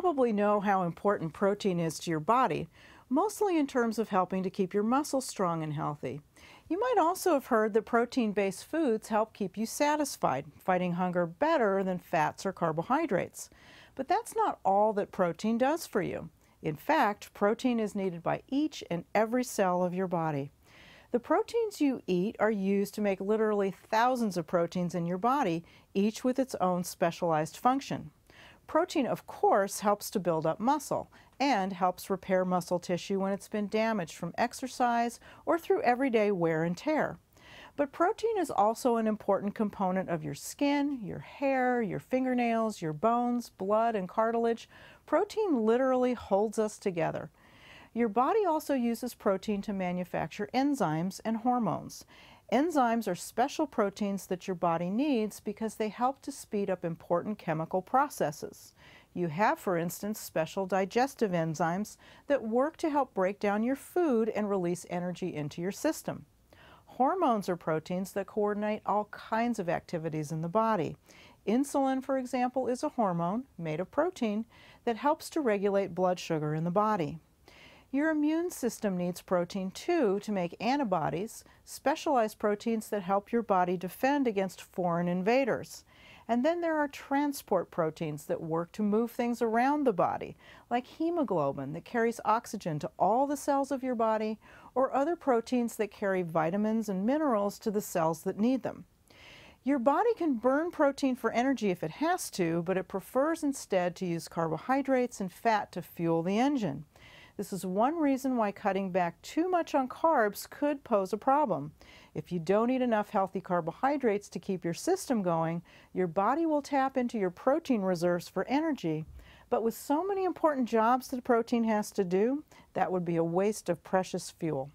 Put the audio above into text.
probably know how important protein is to your body, mostly in terms of helping to keep your muscles strong and healthy. You might also have heard that protein-based foods help keep you satisfied, fighting hunger better than fats or carbohydrates. But that's not all that protein does for you. In fact, protein is needed by each and every cell of your body. The proteins you eat are used to make literally thousands of proteins in your body, each with its own specialized function. Protein, of course, helps to build up muscle and helps repair muscle tissue when it's been damaged from exercise or through everyday wear and tear. But protein is also an important component of your skin, your hair, your fingernails, your bones, blood, and cartilage. Protein literally holds us together. Your body also uses protein to manufacture enzymes and hormones. Enzymes are special proteins that your body needs because they help to speed up important chemical processes. You have, for instance, special digestive enzymes that work to help break down your food and release energy into your system. Hormones are proteins that coordinate all kinds of activities in the body. Insulin, for example, is a hormone made of protein that helps to regulate blood sugar in the body. Your immune system needs protein too to make antibodies, specialized proteins that help your body defend against foreign invaders. And then there are transport proteins that work to move things around the body, like hemoglobin that carries oxygen to all the cells of your body, or other proteins that carry vitamins and minerals to the cells that need them. Your body can burn protein for energy if it has to, but it prefers instead to use carbohydrates and fat to fuel the engine. This is one reason why cutting back too much on carbs could pose a problem. If you don't eat enough healthy carbohydrates to keep your system going, your body will tap into your protein reserves for energy. But with so many important jobs that protein has to do, that would be a waste of precious fuel.